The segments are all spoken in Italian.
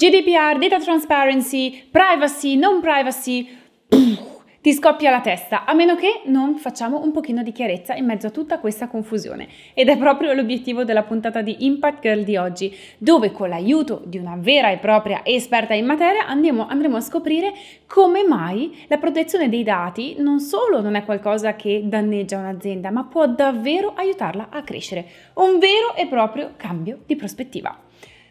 GDPR, data transparency, privacy, non privacy, pff, ti scoppia la testa, a meno che non facciamo un pochino di chiarezza in mezzo a tutta questa confusione. Ed è proprio l'obiettivo della puntata di Impact Girl di oggi, dove con l'aiuto di una vera e propria esperta in materia andiamo, andremo a scoprire come mai la protezione dei dati non solo non è qualcosa che danneggia un'azienda, ma può davvero aiutarla a crescere. Un vero e proprio cambio di prospettiva.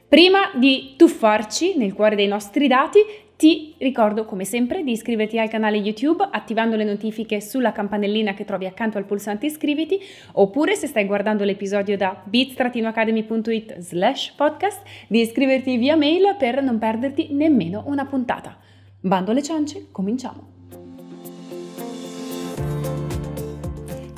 Prima di tuffarci nel cuore dei nostri dati, ti ricordo come sempre di iscriverti al canale YouTube attivando le notifiche sulla campanellina che trovi accanto al pulsante iscriviti oppure se stai guardando l'episodio da bits-academy.it slash podcast di iscriverti via mail per non perderti nemmeno una puntata. Bando alle ciance, cominciamo!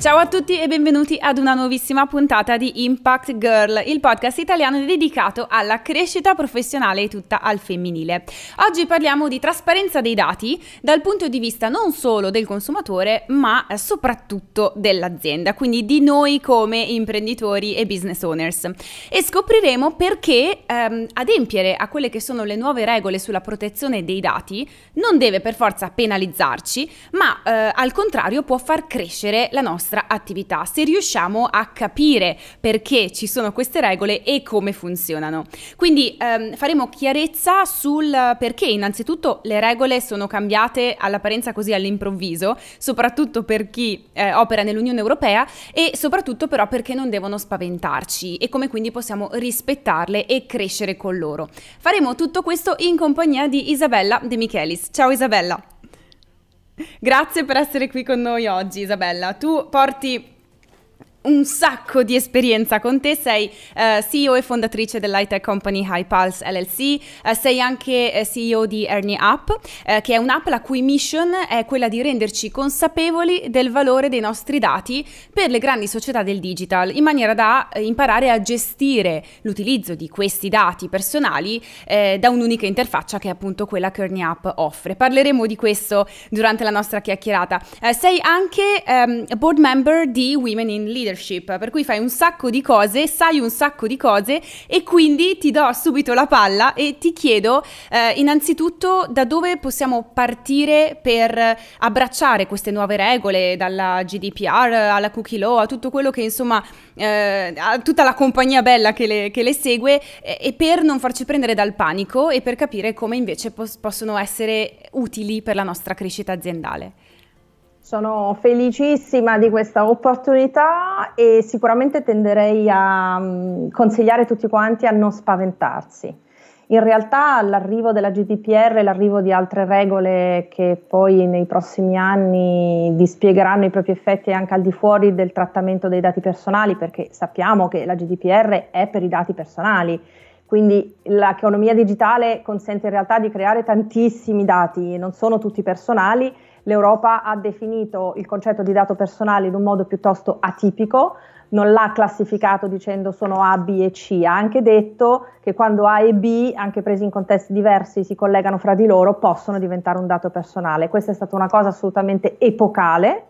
Ciao a tutti e benvenuti ad una nuovissima puntata di Impact Girl, il podcast italiano dedicato alla crescita professionale e tutta al femminile. Oggi parliamo di trasparenza dei dati dal punto di vista non solo del consumatore, ma soprattutto dell'azienda, quindi di noi come imprenditori e business owners. E scopriremo perché ehm, adempiere a quelle che sono le nuove regole sulla protezione dei dati non deve per forza penalizzarci, ma eh, al contrario può far crescere la nostra nostra attività, se riusciamo a capire perché ci sono queste regole e come funzionano. Quindi ehm, faremo chiarezza sul perché innanzitutto le regole sono cambiate all'apparenza così all'improvviso, soprattutto per chi eh, opera nell'Unione Europea e soprattutto però perché non devono spaventarci e come quindi possiamo rispettarle e crescere con loro. Faremo tutto questo in compagnia di Isabella De Michelis. Ciao Isabella! Grazie per essere qui con noi oggi Isabella. Tu porti un sacco di esperienza con te, sei uh, eh, CEO e fondatrice dell'high-tech company High Pulse LLC, uh, eh, sei anche eh, CEO di Ernie App, uh, che è un'app la cui mission è quella di renderci consapevoli del valore dei nostri dati per le grandi società del digital, in maniera da imparare a gestire l'utilizzo di questi dati personali eh, da un'unica interfaccia che è appunto quella che Ernie App offre. Parleremo di questo durante la nostra chiacchierata. sei anche um, board member di Women in Leadership leadership, per cui fai un sacco di cose, sai un sacco di cose e quindi ti do subito la palla e ti chiedo eh, innanzitutto da dove possiamo partire per abbracciare queste nuove regole, dalla GDPR alla cookie law, a tutto quello che insomma, eh, a tutta la compagnia bella che le, che le segue eh, e per non farci prendere dal panico e per capire come invece pos- possono essere utili per la nostra crescita aziendale. Sono felicissima di questa opportunità e sicuramente tenderei a mm, consigliare tutti quanti a non spaventarsi. In realtà l'arrivo della GDPR, l'arrivo di altre regole che poi nei prossimi anni dispiegheranno i propri effetti anche al di fuori del trattamento dei dati personali, perché sappiamo che la GDPR è per i dati personali. Quindi l'economia digitale consente in realtà di creare tantissimi dati, non sono tutti personali, L'Europa ha definito il concetto di dato personale in un modo piuttosto atipico, non l'ha classificato dicendo sono A, B e C, ha anche detto che quando A e B, anche presi in contesti diversi, si collegano fra di loro, possono diventare un dato personale. Questa è stata una cosa assolutamente epocale,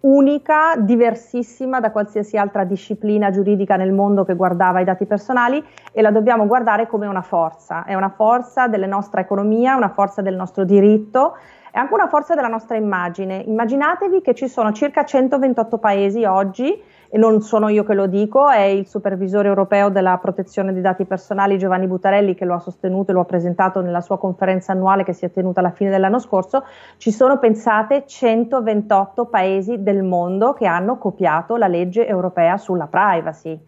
unica, diversissima da qualsiasi altra disciplina giuridica nel mondo che guardava i dati personali e la dobbiamo guardare come una forza, è una forza della nostra economia, una forza del nostro diritto è anche una forza della nostra immagine. Immaginatevi che ci sono circa 128 paesi oggi, e non sono io che lo dico, è il supervisore europeo della protezione dei dati personali Giovanni Butarelli che lo ha sostenuto e lo ha presentato nella sua conferenza annuale che si è tenuta alla fine dell'anno scorso. Ci sono, pensate, 128 paesi del mondo che hanno copiato la legge europea sulla privacy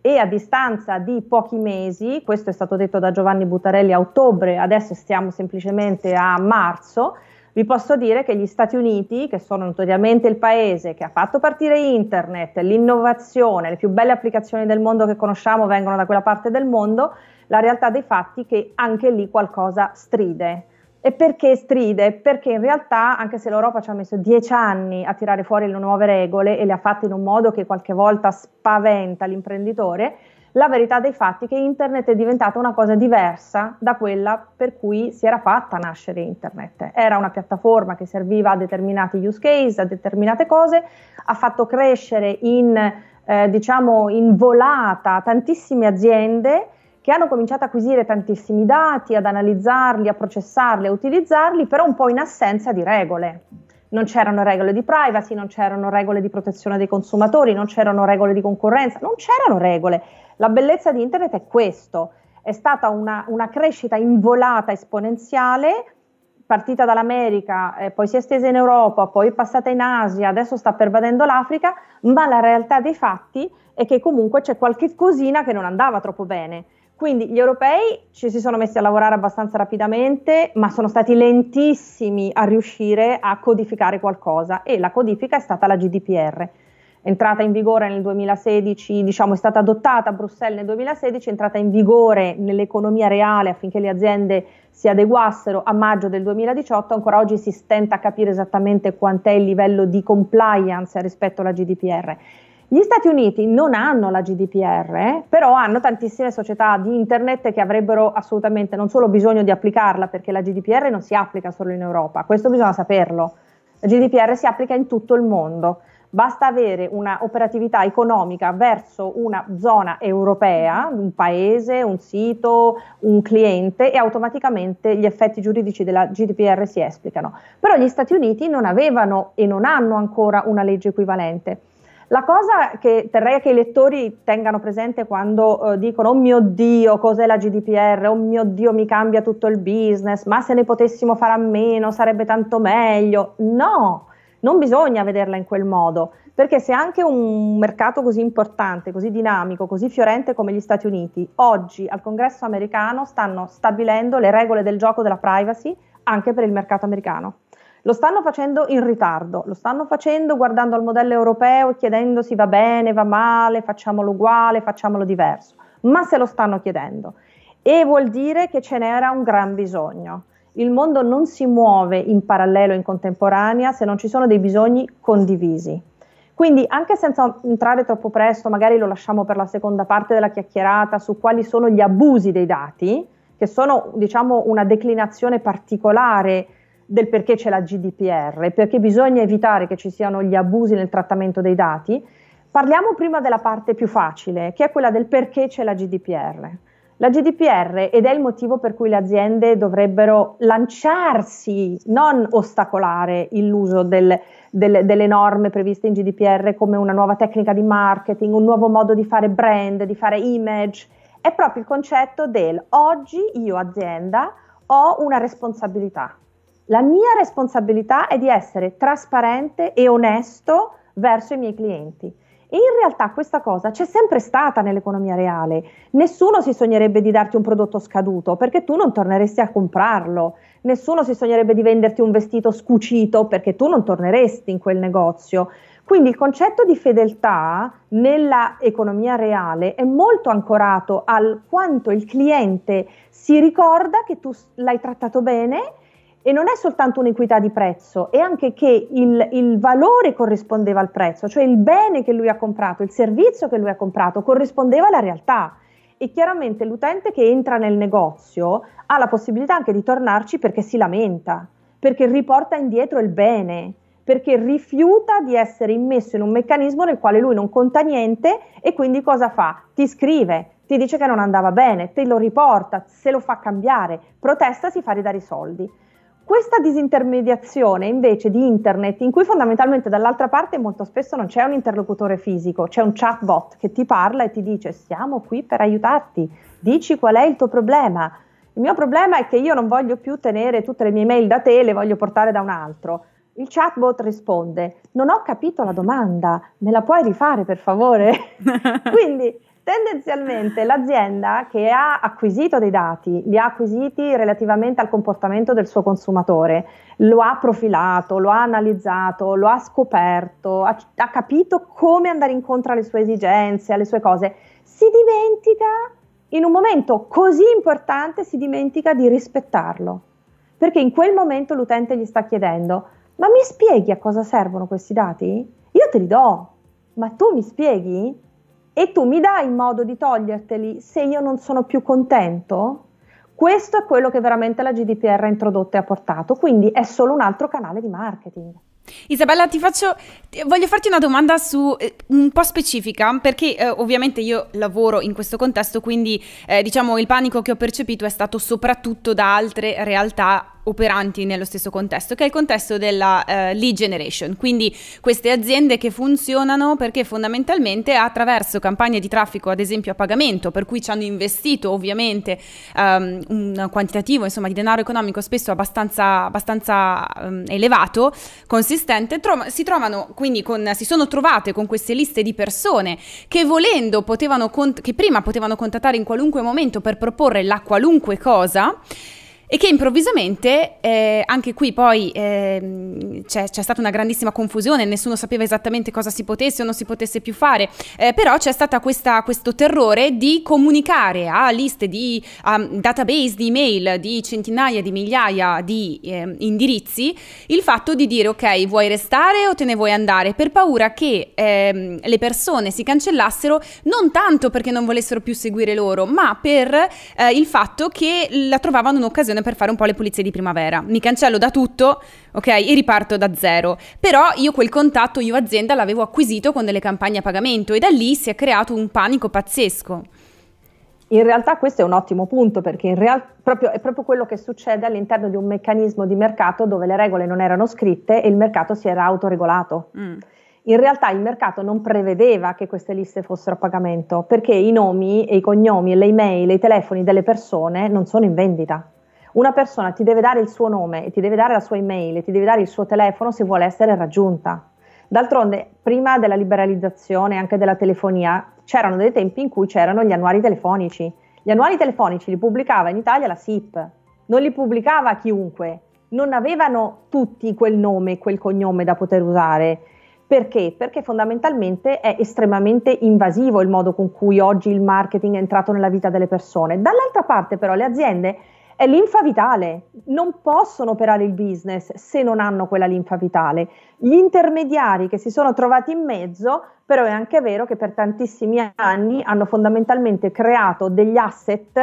e a distanza di pochi mesi, questo è stato detto da Giovanni Butarelli a ottobre, adesso stiamo semplicemente a marzo, vi posso dire che gli Stati Uniti, che sono notoriamente il paese che ha fatto partire internet, l'innovazione, le più belle applicazioni del mondo che conosciamo vengono da quella parte del mondo, la realtà dei fatti è che anche lì qualcosa stride. E perché stride? Perché in realtà, anche se l'Europa ci ha messo dieci anni a tirare fuori le nuove regole e le ha fatte in un modo che qualche volta spaventa l'imprenditore, la verità dei fatti è che internet è diventata una cosa diversa da quella per cui si era fatta nascere internet. Era una piattaforma che serviva a determinati use case, a determinate cose, ha fatto crescere in, eh, diciamo, in volata tantissime aziende che hanno cominciato ad acquisire tantissimi dati, ad analizzarli, a processarli, a utilizzarli, però un po' in assenza di regole non c'erano regole di privacy, non c'erano regole di protezione dei consumatori, non c'erano regole di concorrenza, non c'erano regole. La bellezza di internet è questo, è stata una, una crescita involata esponenziale, partita dall'America, eh, poi si è estesa in Europa, poi è passata in Asia, adesso sta pervadendo l'Africa, ma la realtà dei fatti è che comunque c'è qualche cosina che non andava troppo bene. Quindi gli europei ci si sono messi a lavorare abbastanza rapidamente, ma sono stati lentissimi a riuscire a codificare qualcosa e la codifica è stata la GDPR entrata in vigore nel 2016, diciamo è stata adottata a Bruxelles nel 2016, è entrata in vigore nell'economia reale affinché le aziende si adeguassero a maggio del 2018, ancora oggi si stenta a capire esattamente quant'è il livello di compliance rispetto alla GDPR. Gli Stati Uniti non hanno la GDPR, però hanno tantissime società di internet che avrebbero assolutamente non solo bisogno di applicarla, perché la GDPR non si applica solo in Europa, questo bisogna saperlo. La GDPR si applica in tutto il mondo basta avere una operatività economica verso una zona europea, un paese, un sito, un cliente e automaticamente gli effetti giuridici della GDPR si esplicano. Però gli Stati Uniti non avevano e non hanno ancora una legge equivalente. La cosa che terrei che i lettori tengano presente quando eh, dicono oh mio Dio, cos'è la GDPR? Oh mio Dio, mi cambia tutto il business, ma se ne potessimo fare a meno sarebbe tanto meglio. No, non bisogna vederla in quel modo, perché se anche un mercato così importante, così dinamico, così fiorente come gli Stati Uniti, oggi al congresso americano stanno stabilendo le regole del gioco della privacy anche per il mercato americano. Lo stanno facendo in ritardo, lo stanno facendo guardando al modello europeo e chiedendosi va bene, va male, facciamolo uguale, facciamolo diverso, ma se lo stanno chiedendo e vuol dire che ce n'era un gran bisogno il mondo non si muove in parallelo, in contemporanea, se non ci sono dei bisogni condivisi. Quindi anche senza entrare troppo presto, magari lo lasciamo per la seconda parte della chiacchierata su quali sono gli abusi dei dati, che sono diciamo, una declinazione particolare del perché c'è la GDPR, perché bisogna evitare che ci siano gli abusi nel trattamento dei dati, parliamo prima della parte più facile, che è quella del perché c'è la GDPR. La GDPR, ed è il motivo per cui le aziende dovrebbero lanciarsi, non ostacolare l'uso del, del, delle norme previste in GDPR come una nuova tecnica di marketing, un nuovo modo di fare brand, di fare image, è proprio il concetto del oggi io azienda ho una responsabilità. La mia responsabilità è di essere trasparente e onesto verso i miei clienti. E in realtà questa cosa c'è sempre stata nell'economia reale. Nessuno si sognerebbe di darti un prodotto scaduto perché tu non torneresti a comprarlo. Nessuno si sognerebbe di venderti un vestito scucito perché tu non torneresti in quel negozio. Quindi il concetto di fedeltà nella economia reale è molto ancorato al quanto il cliente si ricorda che tu l'hai trattato bene e non è soltanto un'equità di prezzo, è anche che il, il valore corrispondeva al prezzo, cioè il bene che lui ha comprato, il servizio che lui ha comprato corrispondeva alla realtà e chiaramente l'utente che entra nel negozio ha la possibilità anche di tornarci perché si lamenta, perché riporta indietro il bene, perché rifiuta di essere immesso in un meccanismo nel quale lui non conta niente e quindi cosa fa? Ti scrive, ti dice che non andava bene, te lo riporta, se lo fa cambiare, protesta, si fa ridare i soldi. Questa disintermediazione invece di internet, in cui fondamentalmente dall'altra parte molto spesso non c'è un interlocutore fisico, c'è un chatbot che ti parla e ti dice siamo qui per aiutarti, dici qual è il tuo problema. Il mio problema è che io non voglio più tenere tutte le mie mail da te, le voglio portare da un altro. Il chatbot risponde non ho capito la domanda, me la puoi rifare per favore? Quindi tendenzialmente l'azienda che ha acquisito dei dati, li ha acquisiti relativamente al comportamento del suo consumatore, lo ha profilato, lo ha analizzato, lo ha scoperto, ha, ha capito come andare incontro alle sue esigenze, alle sue cose, si dimentica in un momento così importante, si dimentica di rispettarlo, perché in quel momento l'utente gli sta chiedendo, ma mi spieghi a cosa servono questi dati? Io te li do, ma tu mi spieghi? e tu mi dai modo di toglierteli se io non sono più contento? Questo è quello che veramente la GDPR ha introdotto e ha portato, quindi è solo un altro canale di marketing. Isabella, ti faccio. Voglio farti una domanda su eh, un po' specifica, perché eh, ovviamente io lavoro in questo contesto, quindi eh, diciamo il panico che ho percepito è stato soprattutto da altre realtà operanti nello stesso contesto, che è il contesto della eh, lead generation, quindi queste aziende che funzionano perché fondamentalmente attraverso campagne di traffico, ad esempio a pagamento, per cui ci hanno investito ovviamente um, un quantitativo insomma, di denaro economico spesso abbastanza, abbastanza um, elevato, consistente esistente, tro- si, con, si sono trovate con queste liste di persone che volendo potevano, cont- che prima potevano contattare in qualunque momento per proporre la qualunque cosa, e che improvvisamente, eh, anche qui poi eh, c'è, c'è, stata una grandissima confusione, nessuno sapeva esattamente cosa si potesse o non si potesse più fare, eh, però c'è stato questo terrore di comunicare a liste di a database di email di centinaia di migliaia di eh, indirizzi il fatto di dire ok vuoi restare o te ne vuoi andare per paura che ehm, le persone si cancellassero non tanto perché non volessero più seguire loro, ma per eh, il fatto che la trovavano un'occasione occasione per fare un po' le pulizie di primavera. Mi cancello da tutto, ok, e riparto da zero. Però io quel contatto, io azienda, l'avevo acquisito con delle campagne a pagamento e da lì si è creato un panico pazzesco. In realtà questo è un ottimo punto perché real, proprio, è proprio quello che succede all'interno di un meccanismo di mercato dove le regole non erano scritte e il mercato si era autoregolato. Mm. In realtà il mercato non prevedeva che queste liste fossero a pagamento perché i nomi e i cognomi, e le email, e i telefoni delle persone non sono in vendita. Una persona ti deve dare il suo nome, ti deve dare la sua email, ti deve dare il suo telefono se vuole essere raggiunta. D'altronde, prima della liberalizzazione anche della telefonia, c'erano dei tempi in cui c'erano gli annuari telefonici. Gli annuari telefonici li pubblicava in Italia la SIP, non li pubblicava chiunque, non avevano tutti quel nome, quel cognome da poter usare. Perché? Perché fondamentalmente è estremamente invasivo il modo con cui oggi il marketing è entrato nella vita delle persone. Dall'altra parte però le aziende è linfa vitale, non possono operare il business se non hanno quella linfa vitale. Gli intermediari che si sono trovati in mezzo, però è anche vero che per tantissimi anni hanno fondamentalmente creato degli asset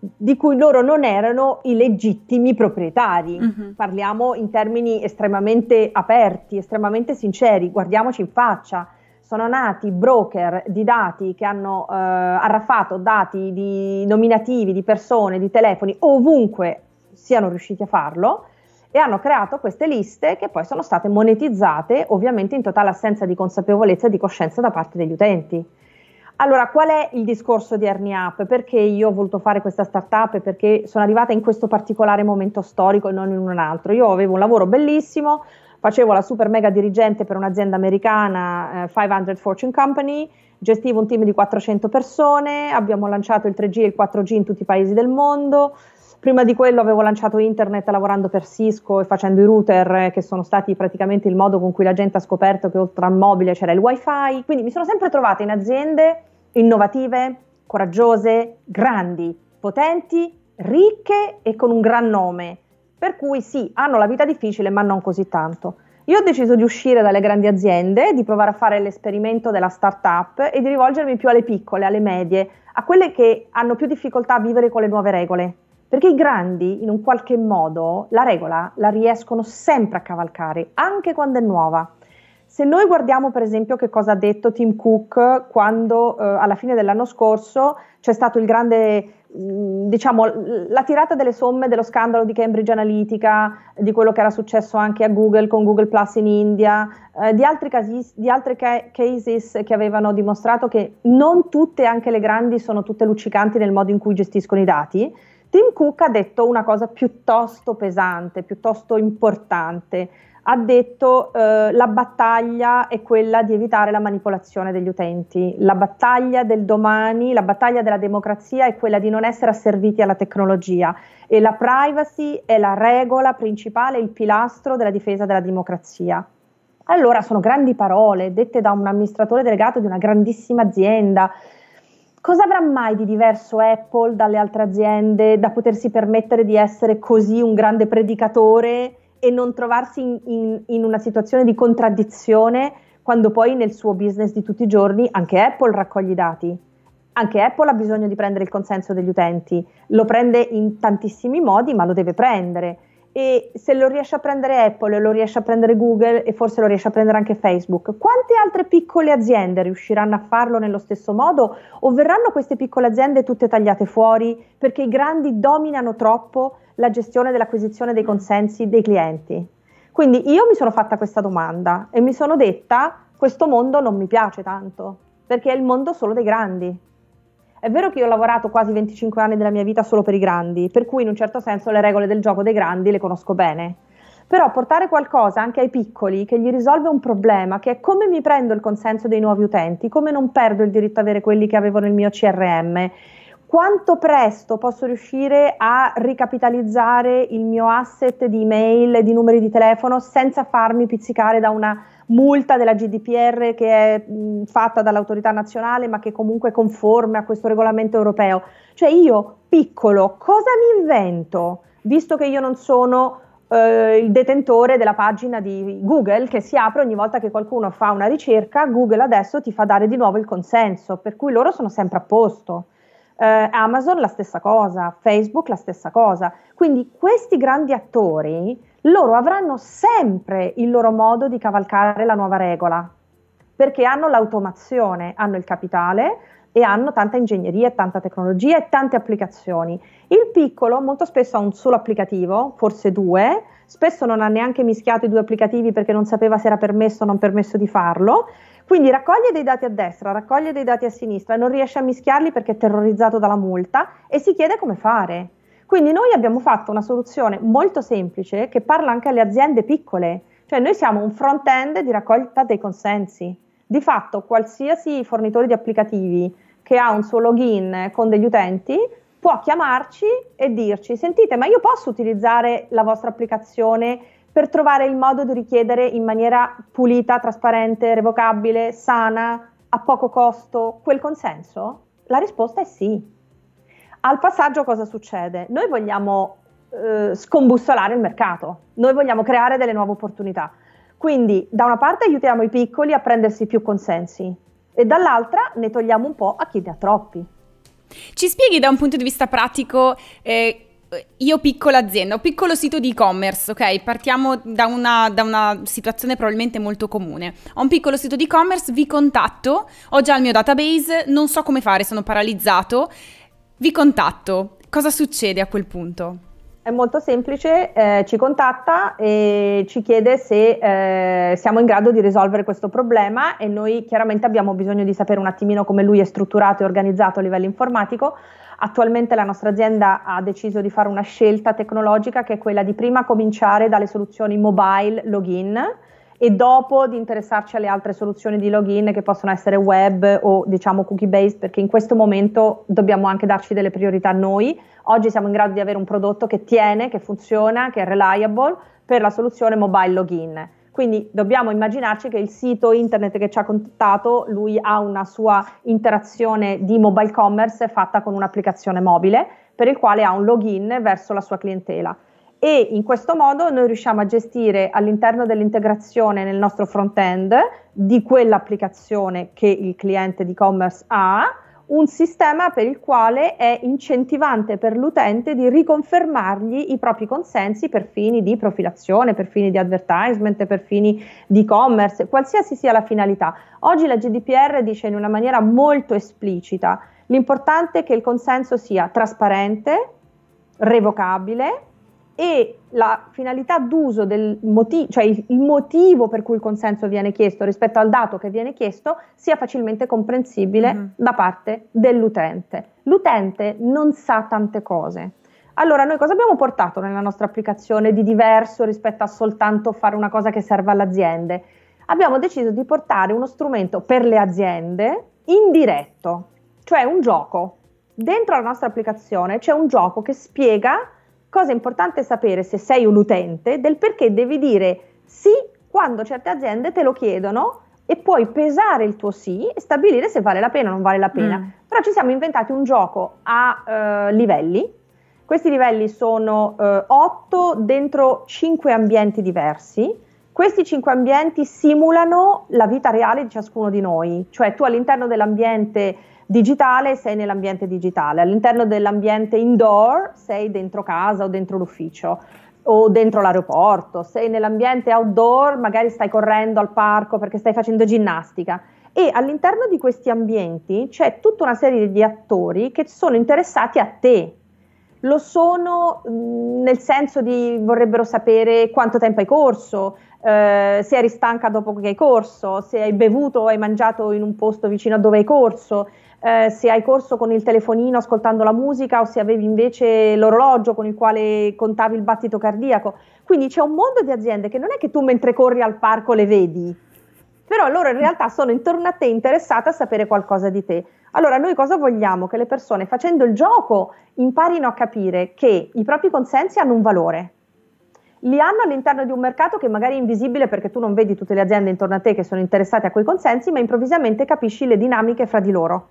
di cui loro non erano i legittimi proprietari. Mm-hmm. Parliamo in termini estremamente aperti, estremamente sinceri, guardiamoci in faccia sono nati broker di dati che hanno eh, arraffato dati di nominativi, di persone, di telefoni, ovunque siano riusciti a farlo e hanno creato queste liste che poi sono state monetizzate ovviamente in totale assenza di consapevolezza e di coscienza da parte degli utenti. Allora, qual è il discorso di Ernie App? Perché io ho voluto fare questa startup? Perché sono arrivata in questo particolare momento storico e non in un altro. Io avevo un lavoro bellissimo, facevo la super mega dirigente per un'azienda americana, eh, 500 Fortune Company, gestivo un team di 400 persone, abbiamo lanciato il 3G e il 4G in tutti i paesi del mondo. Prima di quello avevo lanciato internet lavorando per Cisco e facendo i router eh, che sono stati praticamente il modo con cui la gente ha scoperto che oltre al mobile c'era il wifi. Quindi mi sono sempre trovata in aziende innovative, coraggiose, grandi, potenti, ricche e con un gran nome. Per cui sì, hanno la vita difficile, ma non così tanto. Io ho deciso di uscire dalle grandi aziende, di provare a fare l'esperimento della start-up e di rivolgermi più alle piccole, alle medie, a quelle che hanno più difficoltà a vivere con le nuove regole. Perché i grandi, in un qualche modo, la regola la riescono sempre a cavalcare, anche quando è nuova. Se noi guardiamo per esempio che cosa ha detto Tim Cook quando eh, alla fine dell'anno scorso c'è stato il grande diciamo, la tirata delle somme dello scandalo di Cambridge Analytica, di quello che era successo anche a Google con Google Plus in India, eh, di, altri casi, di altri ca- cases che avevano dimostrato che non tutte, anche le grandi, sono tutte luccicanti nel modo in cui gestiscono i dati. Tim Cook ha detto una cosa piuttosto pesante, piuttosto importante ha detto eh, la battaglia è quella di evitare la manipolazione degli utenti, la battaglia del domani, la battaglia della democrazia è quella di non essere asserviti alla tecnologia e la privacy è la regola principale, il pilastro della difesa della democrazia. Allora sono grandi parole dette da un amministratore delegato di una grandissima azienda. Cosa avrà mai di diverso Apple dalle altre aziende da potersi permettere di essere così un grande predicatore? e non trovarsi in, in, in una situazione di contraddizione quando poi nel suo business di tutti i giorni anche Apple raccoglie i dati. Anche Apple ha bisogno di prendere il consenso degli utenti, lo prende in tantissimi modi, ma lo deve prendere e se lo riesce a prendere Apple, lo riesce a prendere Google e forse lo riesce a prendere anche Facebook, quante altre piccole aziende riusciranno a farlo nello stesso modo o verranno queste piccole aziende tutte tagliate fuori perché i grandi dominano troppo la gestione dell'acquisizione dei consensi dei clienti? Quindi io mi sono fatta questa domanda e mi sono detta questo mondo non mi piace tanto perché è il mondo solo dei grandi. È vero che io ho lavorato quasi 25 anni della mia vita solo per i grandi, per cui in un certo senso le regole del gioco dei grandi le conosco bene. Però portare qualcosa anche ai piccoli che gli risolve un problema, che è come mi prendo il consenso dei nuovi utenti, come non perdo il diritto ad avere quelli che avevo nel mio CRM, quanto presto posso riuscire a ricapitalizzare il mio asset di email, di numeri di telefono senza farmi pizzicare da una multa della GDPR che è mh, fatta dall'autorità nazionale ma che comunque è conforme a questo regolamento europeo. Cioè io piccolo cosa mi invento visto che io non sono eh, il detentore della pagina di Google che si apre ogni volta che qualcuno fa una ricerca, Google adesso ti fa dare di nuovo il consenso, per cui loro sono sempre a posto. Eh, Amazon la stessa cosa, Facebook la stessa cosa. Quindi questi grandi attori loro avranno sempre il loro modo di cavalcare la nuova regola, perché hanno l'automazione, hanno il capitale e hanno tanta ingegneria, tanta tecnologia e tante applicazioni. Il piccolo molto spesso ha un solo applicativo, forse due, spesso non ha neanche mischiato i due applicativi perché non sapeva se era permesso o non permesso di farlo. Quindi raccoglie dei dati a destra, raccoglie dei dati a sinistra, non riesce a mischiarli perché è terrorizzato dalla multa e si chiede come fare. Quindi noi abbiamo fatto una soluzione molto semplice che parla anche alle aziende piccole, cioè noi siamo un front-end di raccolta dei consensi. Di fatto qualsiasi fornitore di applicativi che ha un suo login con degli utenti può chiamarci e dirci, sentite, ma io posso utilizzare la vostra applicazione per trovare il modo di richiedere in maniera pulita, trasparente, revocabile, sana, a poco costo, quel consenso? La risposta è sì al passaggio cosa succede? Noi vogliamo eh, scombussolare il mercato, noi vogliamo creare delle nuove opportunità. Quindi da una parte aiutiamo i piccoli a prendersi più consensi e dall'altra ne togliamo un po' a chi ne ha troppi. Ci spieghi da un punto di vista pratico, eh, io piccola azienda, ho piccolo sito di e-commerce, ok? Partiamo da una, da una situazione probabilmente molto comune. Ho un piccolo sito di e-commerce, vi contatto, ho già il mio database, non so come fare, sono paralizzato vi contatto. Cosa succede a quel punto? È molto semplice, eh, ci contatta e ci chiede se eh, siamo in grado di risolvere questo problema e noi chiaramente abbiamo bisogno di sapere un attimino come lui è strutturato e organizzato a livello informatico. Attualmente la nostra azienda ha deciso di fare una scelta tecnologica che è quella di prima cominciare dalle soluzioni mobile login e dopo di interessarci alle altre soluzioni di login che possono essere web o diciamo cookie based perché in questo momento dobbiamo anche darci delle priorità noi. Oggi siamo in grado di avere un prodotto che tiene, che funziona, che è reliable per la soluzione mobile login. Quindi dobbiamo immaginarci che il sito internet che ci ha contattato, lui ha una sua interazione di mobile commerce fatta con un'applicazione mobile per il quale ha un login verso la sua clientela e in questo modo noi riusciamo a gestire all'interno dell'integrazione nel nostro front-end di quell'applicazione che il cliente di e-commerce ha un sistema per il quale è incentivante per l'utente di riconfermargli i propri consensi per fini di profilazione, per fini di advertisement, per fini di e-commerce, qualsiasi sia la finalità. Oggi la GDPR dice in una maniera molto esplicita l'importante è che il consenso sia trasparente, revocabile e la finalità d'uso del motivo, cioè il, motivo per cui il consenso viene chiesto rispetto al dato che viene chiesto, sia facilmente comprensibile mm-hmm. da parte dell'utente. L'utente non sa tante cose. Allora, noi cosa abbiamo portato nella nostra applicazione di diverso rispetto a soltanto fare una cosa che serve alle aziende? Abbiamo deciso di portare uno strumento per le aziende indiretto, cioè un gioco. Dentro la nostra applicazione c'è un gioco che spiega cosa importante è sapere se sei un utente del perché devi dire sì quando certe aziende te lo chiedono e puoi pesare il tuo sì e stabilire se vale la pena o non vale la pena. Mm. Però ci siamo inventati un gioco a eh, livelli. Questi livelli sono eh, 8 dentro 5 ambienti diversi questi cinque ambienti simulano la vita reale di ciascuno di noi, cioè tu all'interno dell'ambiente digitale sei nell'ambiente digitale, all'interno dell'ambiente indoor sei dentro casa o dentro l'ufficio o dentro l'aeroporto, sei nell'ambiente outdoor, magari stai correndo al parco perché stai facendo ginnastica. E all'interno di questi ambienti c'è tutta una serie di attori che sono interessati a te, lo sono mm, nel senso di vorrebbero sapere quanto tempo hai corso, eh, se eri stanca dopo che hai corso, se hai bevuto o hai mangiato in un posto vicino a dove hai corso, eh, se hai corso con il telefonino ascoltando la musica o se avevi invece l'orologio con il quale contavi il battito cardiaco. Quindi c'è un mondo di aziende che non è che tu mentre corri al parco le vedi, però loro in realtà sono intorno a te interessate a sapere qualcosa di te. Allora noi cosa vogliamo? Che le persone facendo il gioco imparino a capire che i propri consensi hanno un valore. Li hanno all'interno di un mercato che magari è invisibile perché tu non vedi tutte le aziende intorno a te che sono interessate a quei consensi, ma improvvisamente capisci le dinamiche fra di loro.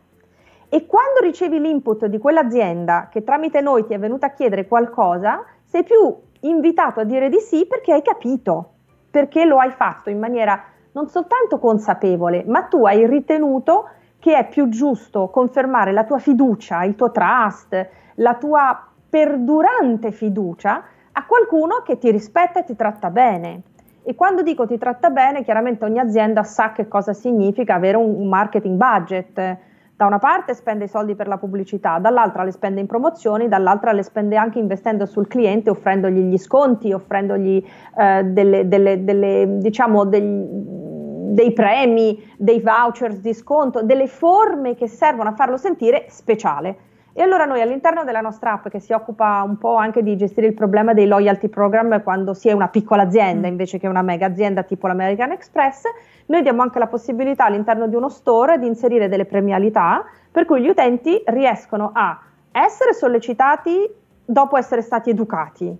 E quando ricevi l'input di quell'azienda che tramite noi ti è venuta a chiedere qualcosa, sei più invitato a dire di sì perché hai capito, perché lo hai fatto in maniera non soltanto consapevole, ma tu hai ritenuto che è più giusto confermare la tua fiducia, il tuo trust, la tua perdurante fiducia a qualcuno che ti rispetta e ti tratta bene. E quando dico ti tratta bene, chiaramente ogni azienda sa che cosa significa avere un marketing budget. Da una parte spende i soldi per la pubblicità, dall'altra le spende in promozioni, dall'altra le spende anche investendo sul cliente, offrendogli gli sconti, offrendogli eh, delle, delle, delle, diciamo, degli, dei premi, dei vouchers di sconto, delle forme che servono a farlo sentire speciale. E allora noi all'interno della nostra app che si occupa un po' anche di gestire il problema dei loyalty program quando si è una piccola azienda mm. invece che una mega azienda tipo l'American Express, noi diamo anche la possibilità all'interno di uno store di inserire delle premialità per cui gli utenti riescono a essere sollecitati dopo essere stati educati,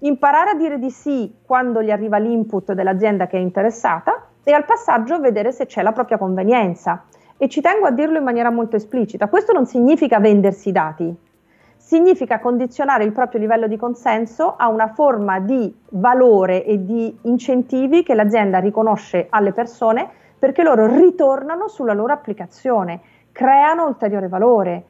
imparare a dire di sì quando gli arriva l'input dell'azienda che è interessata e al passaggio vedere se c'è la propria convenienza. E ci tengo a dirlo in maniera molto esplicita, questo non significa vendersi i dati, significa condizionare il proprio livello di consenso a una forma di valore e di incentivi che l'azienda riconosce alle persone perché loro ritornano sulla loro applicazione, creano ulteriore valore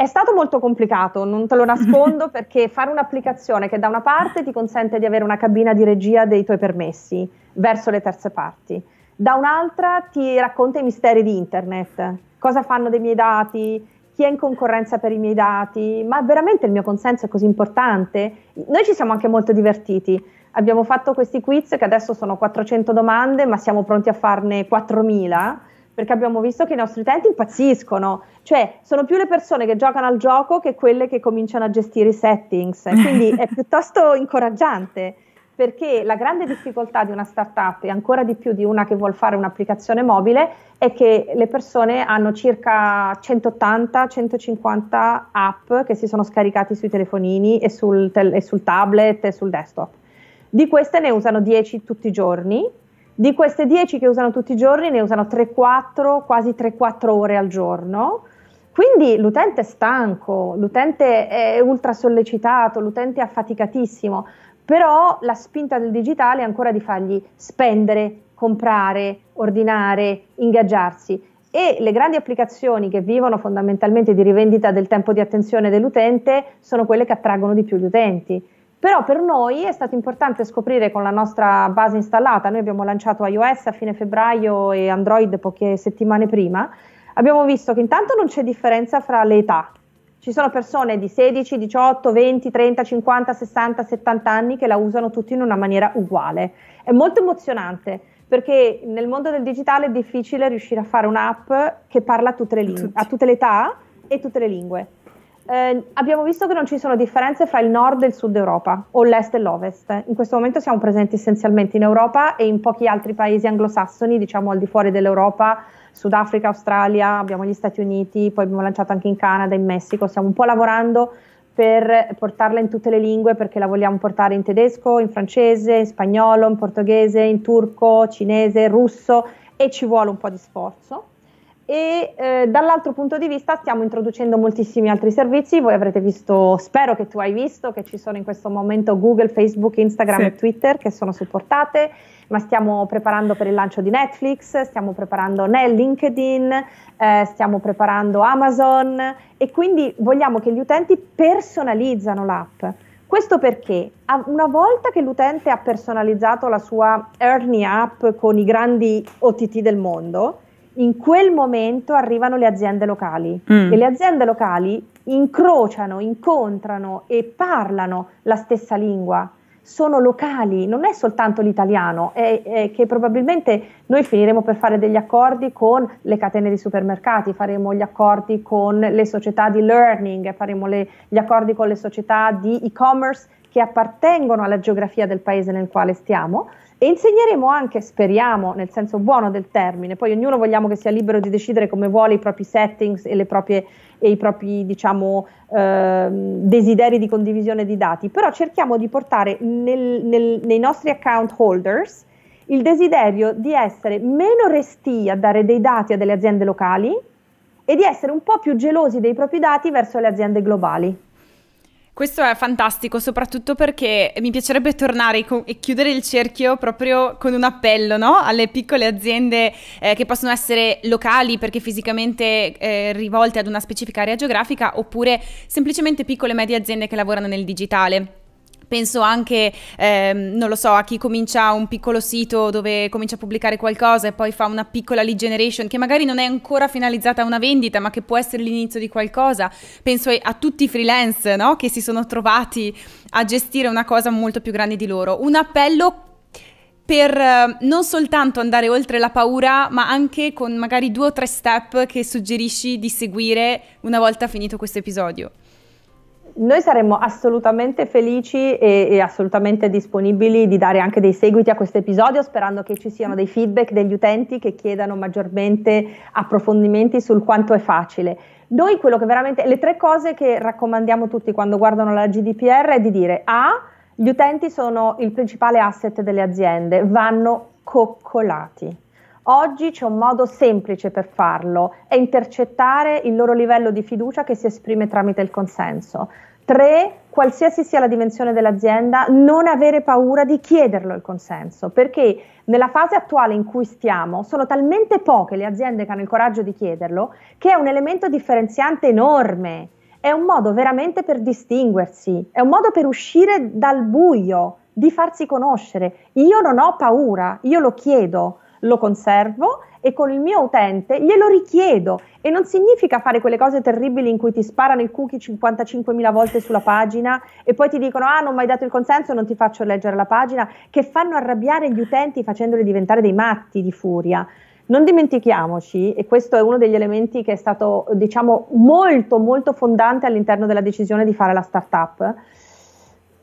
è stato molto complicato, non te lo nascondo, perché fare un'applicazione che da una parte ti consente di avere una cabina di regia dei tuoi permessi verso le terze parti, da un'altra ti racconta i misteri di internet, cosa fanno dei miei dati, chi è in concorrenza per i miei dati, ma veramente il mio consenso è così importante? Noi ci siamo anche molto divertiti. Abbiamo fatto questi quiz che adesso sono 400 domande, ma siamo pronti a farne 4000 perché abbiamo visto che i nostri utenti impazziscono, cioè sono più le persone che giocano al gioco che quelle che cominciano a gestire i settings, quindi è piuttosto incoraggiante perché la grande difficoltà di una startup e ancora di più di una che vuole fare un'applicazione mobile è che le persone hanno circa 180-150 app che si sono scaricati sui telefonini e sul, tel- e sul tablet e sul desktop. Di queste ne usano 10 tutti i giorni di queste 10 che usano tutti i giorni, ne usano 3-4, quasi 3-4 ore al giorno. Quindi l'utente è stanco, l'utente è ultra sollecitato, l'utente è affaticatissimo, però la spinta del digitale è ancora di fargli spendere, comprare, ordinare, ingaggiarsi. E le grandi applicazioni che vivono fondamentalmente di rivendita del tempo di attenzione dell'utente sono quelle che attraggono di più gli utenti però per noi è stato importante scoprire con la nostra base installata, noi abbiamo lanciato iOS a fine febbraio e Android poche settimane prima, abbiamo visto che intanto non c'è differenza fra le età. Ci sono persone di 16, 18, 20, 30, 50, 60, 70 anni che la usano tutti in una maniera uguale. È molto emozionante perché nel mondo del digitale è difficile riuscire a fare un'app che parla a tutte le, ling- a tutte le età e tutte le lingue. Eh, abbiamo visto che non ci sono differenze fra il nord e il sud Europa o l'est e l'ovest. In questo momento siamo presenti essenzialmente in Europa e in pochi altri paesi anglosassoni, diciamo al di fuori dell'Europa, Sudafrica, Australia, abbiamo gli Stati Uniti, poi abbiamo lanciato anche in Canada, in Messico, stiamo un po' lavorando per portarla in tutte le lingue perché la vogliamo portare in tedesco, in francese, in spagnolo, in portoghese, in turco, cinese, russo e ci vuole un po' di sforzo e eh, dall'altro punto di vista stiamo introducendo moltissimi altri servizi, voi avrete visto, spero che tu hai visto che ci sono in questo momento Google, Facebook, Instagram sì. e Twitter che sono supportate, ma stiamo preparando per il lancio di Netflix, stiamo preparando LinkedIn, eh, stiamo preparando Amazon e quindi vogliamo che gli utenti personalizzano l'app. Questo perché una volta che l'utente ha personalizzato la sua Earning App con i grandi OTT del mondo, in quel momento arrivano le aziende locali mm. e le aziende locali incrociano, incontrano e parlano la stessa lingua. Sono locali, non è soltanto l'italiano, è, è che probabilmente noi finiremo per fare degli accordi con le catene di supermercati, faremo gli accordi con le società di learning, faremo le, gli accordi con le società di e-commerce che appartengono alla geografia del paese nel quale stiamo e insegneremo anche, speriamo, nel senso buono del termine, poi ognuno vogliamo che sia libero di decidere come vuole i propri settings e, proprie, e i propri diciamo, eh, desideri di condivisione di dati, però cerchiamo di portare nel, nel, nei nostri account holders il desiderio di essere meno resti a dare dei dati a delle aziende locali e di essere un po' più gelosi dei propri dati verso le aziende globali. Questo è fantastico, soprattutto perché mi piacerebbe tornare e chiudere il cerchio proprio con un appello no? alle piccole aziende eh, che possono essere locali perché fisicamente eh, rivolte ad una specifica area geografica oppure semplicemente piccole e medie aziende che lavorano nel digitale. Penso anche, ehm, non lo so, a chi comincia un piccolo sito dove comincia a pubblicare qualcosa e poi fa una piccola lead generation che magari non è ancora finalizzata a una vendita, ma che può essere l'inizio di qualcosa. Penso a tutti i freelance no? che si sono trovati a gestire una cosa molto più grande di loro. Un appello per eh, non soltanto andare oltre la paura, ma anche con magari due o tre step che suggerisci di seguire una volta finito questo episodio noi saremmo assolutamente felici e, e, assolutamente disponibili di dare anche dei seguiti a questo episodio, sperando che ci siano dei feedback degli utenti che chiedano maggiormente approfondimenti sul quanto è facile. Noi quello che veramente, le tre cose che raccomandiamo tutti quando guardano la GDPR è di dire A, gli utenti sono il principale asset delle aziende, vanno coccolati Oggi c'è un modo semplice per farlo, è intercettare il loro livello di fiducia che si esprime tramite il consenso. Tre, qualsiasi sia la dimensione dell'azienda, non avere paura di chiederlo il consenso, perché nella fase attuale in cui stiamo sono talmente poche le aziende che hanno il coraggio di chiederlo, che è un elemento differenziante enorme, è un modo veramente per distinguersi, è un modo per uscire dal buio, di farsi conoscere. Io non ho paura, io lo chiedo lo conservo e con il mio utente glielo richiedo e non significa fare quelle cose terribili in cui ti sparano il cookie 55.000 volte sulla pagina e poi ti dicono ah non mi hai dato il consenso non ti faccio leggere la pagina che fanno arrabbiare gli utenti facendoli diventare dei matti di furia. Non dimentichiamoci, e questo è uno degli elementi che è stato diciamo molto molto fondante all'interno della decisione di fare la startup,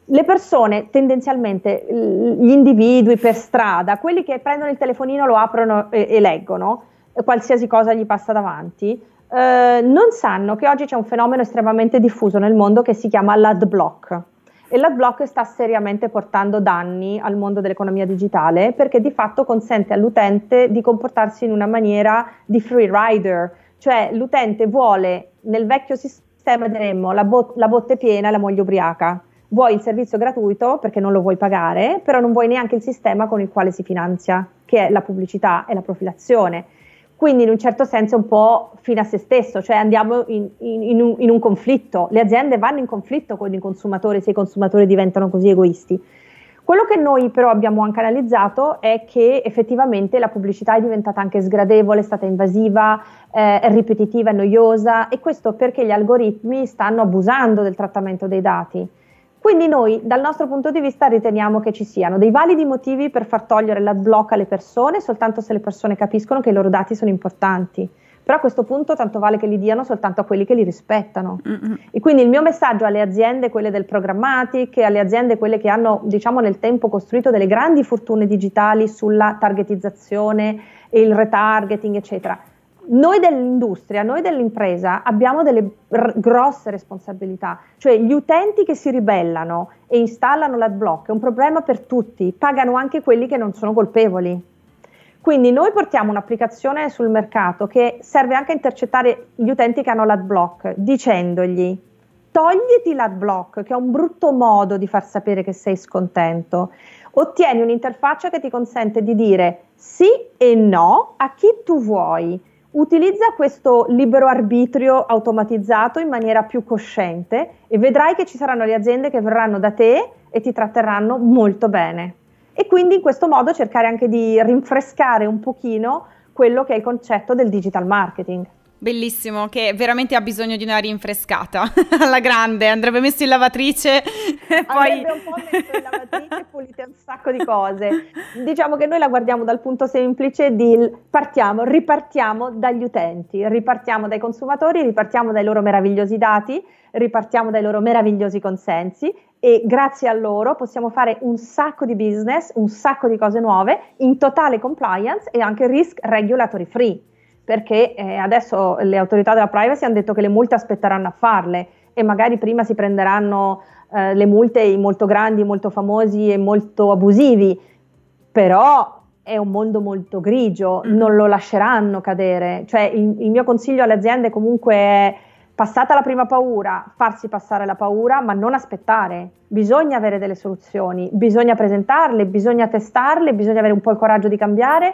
le persone tendenzialmente, gli individui per strada, quelli che prendono il telefonino, lo aprono e, e leggono, eh, qualsiasi cosa gli passa davanti, eh, non sanno che oggi c'è un fenomeno estremamente diffuso nel mondo che si chiama l'adblock. block. E l'ad sta seriamente portando danni al mondo dell'economia digitale perché di fatto consente all'utente di comportarsi in una maniera di free rider, cioè l'utente vuole nel vecchio sistema diremmo la, bot- la botte piena e la moglie ubriaca vuoi il servizio gratuito perché non lo vuoi pagare, però non vuoi neanche il sistema con il quale si finanzia, che è la pubblicità e la profilazione. Quindi in un certo senso è un po' fine a se stesso, cioè andiamo in, in, in, un, in un conflitto, le aziende vanno in conflitto con i consumatori se i consumatori diventano così egoisti. Quello che noi però abbiamo anche analizzato è che effettivamente la pubblicità è diventata anche sgradevole, è stata invasiva, eh, è ripetitiva, è noiosa e questo perché gli algoritmi stanno abusando del trattamento dei dati. Quindi noi dal nostro punto di vista riteniamo che ci siano dei validi motivi per far togliere l'ad block alle persone soltanto se le persone capiscono che i loro dati sono importanti. Però a questo punto tanto vale che li diano soltanto a quelli che li rispettano. Mm-hmm. E quindi il mio messaggio alle aziende, quelle del programmatic, alle aziende quelle che hanno, diciamo, nel tempo costruito delle grandi fortune digitali sulla targetizzazione e il retargeting, eccetera noi dell'industria, noi dell'impresa abbiamo delle r- grosse responsabilità, cioè gli utenti che si ribellano e installano l'adblock è un problema per tutti, pagano anche quelli che non sono colpevoli. Quindi noi portiamo un'applicazione sul mercato che serve anche a intercettare gli utenti che hanno l'adblock dicendogli togliti l'adblock che è un brutto modo di far sapere che sei scontento ottieni un'interfaccia che ti consente di dire sì e no a chi tu vuoi utilizza questo libero arbitrio automatizzato in maniera più cosciente e vedrai che ci saranno le aziende che verranno da te e ti tratterranno molto bene. E quindi in questo modo cercare anche di rinfrescare un pochino quello che è il concetto del digital marketing. Bellissimo, che veramente ha bisogno di una rinfrescata alla grande, andrebbe messo in lavatrice. E poi... Andrebbe un po' messo in lavatrice e pulite un sacco di cose. Diciamo che noi la guardiamo dal punto semplice di partiamo, ripartiamo dagli utenti, ripartiamo dai consumatori, ripartiamo dai loro meravigliosi dati, ripartiamo dai loro meravigliosi consensi e grazie a loro possiamo fare un sacco di business, un sacco di cose nuove in totale compliance e anche risk regulatory free perché eh, adesso le autorità della privacy hanno detto che le multe aspetteranno a farle e magari prima si prenderanno eh, le multe i molto grandi, molto famosi e molto abusivi, però è un mondo molto grigio, mm. non lo lasceranno cadere. Cioè il, il mio consiglio alle aziende comunque è passata la prima paura, farsi passare la paura, ma non aspettare. Bisogna avere delle soluzioni, bisogna presentarle, bisogna testarle, bisogna avere un po' il coraggio di cambiare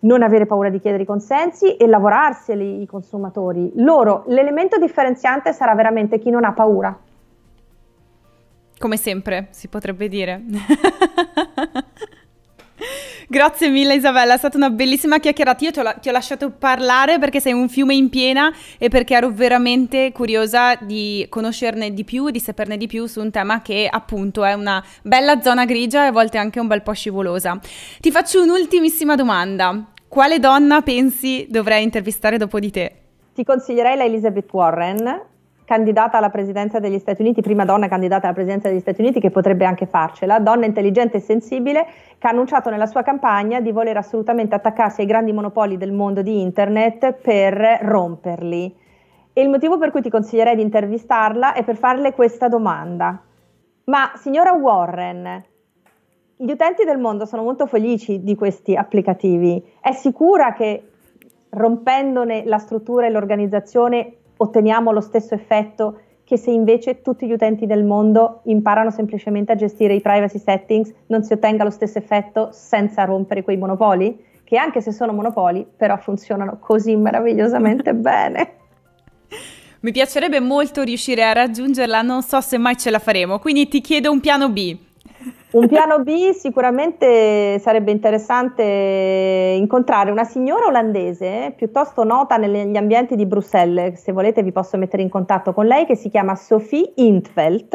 non avere paura di chiedere i consensi e lavorarseli i consumatori. Loro, l'elemento differenziante sarà veramente chi non ha paura. Come sempre, si potrebbe dire. Grazie mille Isabella, è stata una bellissima chiacchierata. Io ti ho, la- ti ho, lasciato parlare perché sei un fiume in piena e perché ero veramente curiosa di conoscerne di più, di saperne di più su un tema che appunto è una bella zona grigia e a volte anche un bel po' scivolosa. Ti faccio un'ultimissima domanda. Quale donna pensi dovrei intervistare dopo di te? Ti consiglierei la Elizabeth Warren candidata alla presidenza degli Stati Uniti, prima donna candidata alla presidenza degli Stati Uniti che potrebbe anche farcela, donna intelligente e sensibile che ha annunciato nella sua campagna di voler assolutamente attaccarsi ai grandi monopoli del mondo di internet per romperli. E il motivo per cui ti consiglierei di intervistarla è per farle questa domanda. Ma signora Warren, gli utenti del mondo sono molto felici di questi applicativi. È sicura che rompendone la struttura e l'organizzazione otteniamo lo stesso effetto che se invece tutti gli utenti del mondo imparano semplicemente a gestire i privacy settings, non si ottenga lo stesso effetto senza rompere quei monopoli, che anche se sono monopoli, però funzionano così meravigliosamente bene. Mi piacerebbe molto riuscire a raggiungerla, non so se mai ce la faremo, quindi ti chiedo un piano B. Un piano B sicuramente sarebbe interessante incontrare una signora olandese piuttosto nota negli ambienti di Bruxelles, se volete vi posso mettere in contatto con lei, che si chiama Sophie Intveld.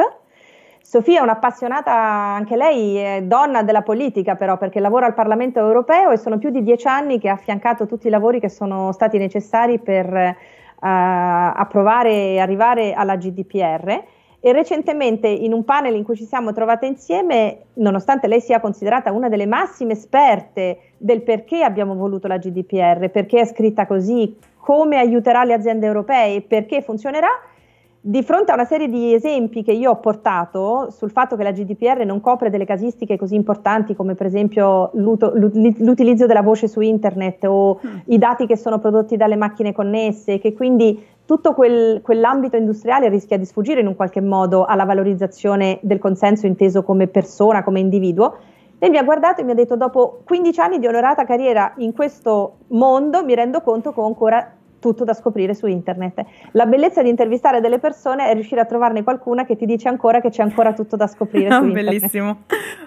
Sofia è un'appassionata, anche lei è donna della politica però, perché lavora al Parlamento europeo e sono più di dieci anni che ha affiancato tutti i lavori che sono stati necessari per eh, approvare e arrivare alla GDPR e recentemente in un panel in cui ci siamo trovate insieme, nonostante lei sia considerata una delle massime esperte del perché abbiamo voluto la GDPR, perché è scritta così, come aiuterà le aziende europee e perché funzionerà, di fronte a una serie di esempi che io ho portato sul fatto che la GDPR non copre delle casistiche così importanti come per esempio l'utilizzo della voce su internet o mm. i dati che sono prodotti dalle macchine connesse, che quindi tutto quel, quell'ambito industriale rischia di sfuggire in un qualche modo alla valorizzazione del consenso inteso come persona, come individuo. Lei mi ha guardato e mi ha detto: Dopo 15 anni di onorata carriera in questo mondo, mi rendo conto che ho ancora tutto da scoprire su internet. La bellezza di intervistare delle persone è riuscire a trovarne qualcuna che ti dice ancora che c'è ancora tutto da scoprire. su internet. Bellissimo,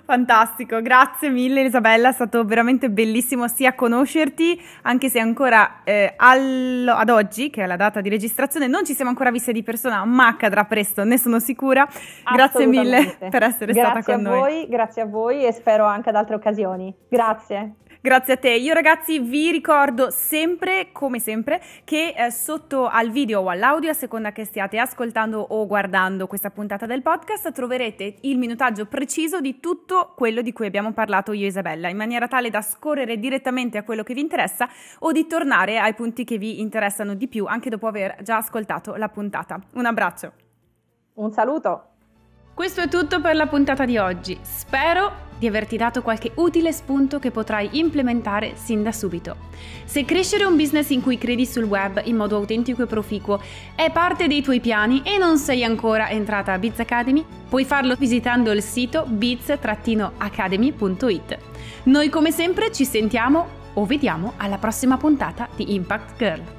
fantastico, grazie mille Isabella, è stato veramente bellissimo sia conoscerti, anche se ancora eh, allo, ad oggi, che è la data di registrazione, non ci siamo ancora viste di persona, ma accadrà presto, ne sono sicura. Grazie mille per essere grazie stata con noi. Grazie a voi, grazie a voi e spero anche ad altre occasioni. Grazie. Grazie a te. Io ragazzi vi ricordo sempre, come sempre, che eh, sotto al video o all'audio, a seconda che stiate ascoltando o guardando questa puntata del podcast, troverete il minutaggio preciso di tutto quello di cui abbiamo parlato io e Isabella, in maniera tale da scorrere direttamente a quello che vi interessa o di tornare ai punti che vi interessano di più anche dopo aver già ascoltato la puntata. Un abbraccio. Un saluto. Questo è tutto per la puntata di oggi. Spero di averti dato qualche utile spunto che potrai implementare sin da subito. Se crescere un business in cui credi sul web in modo autentico e proficuo è parte dei tuoi piani e non sei ancora entrata a Biz Academy, puoi farlo visitando il sito biz-academy.it. Noi come sempre ci sentiamo o vediamo alla prossima puntata di Impact Girl.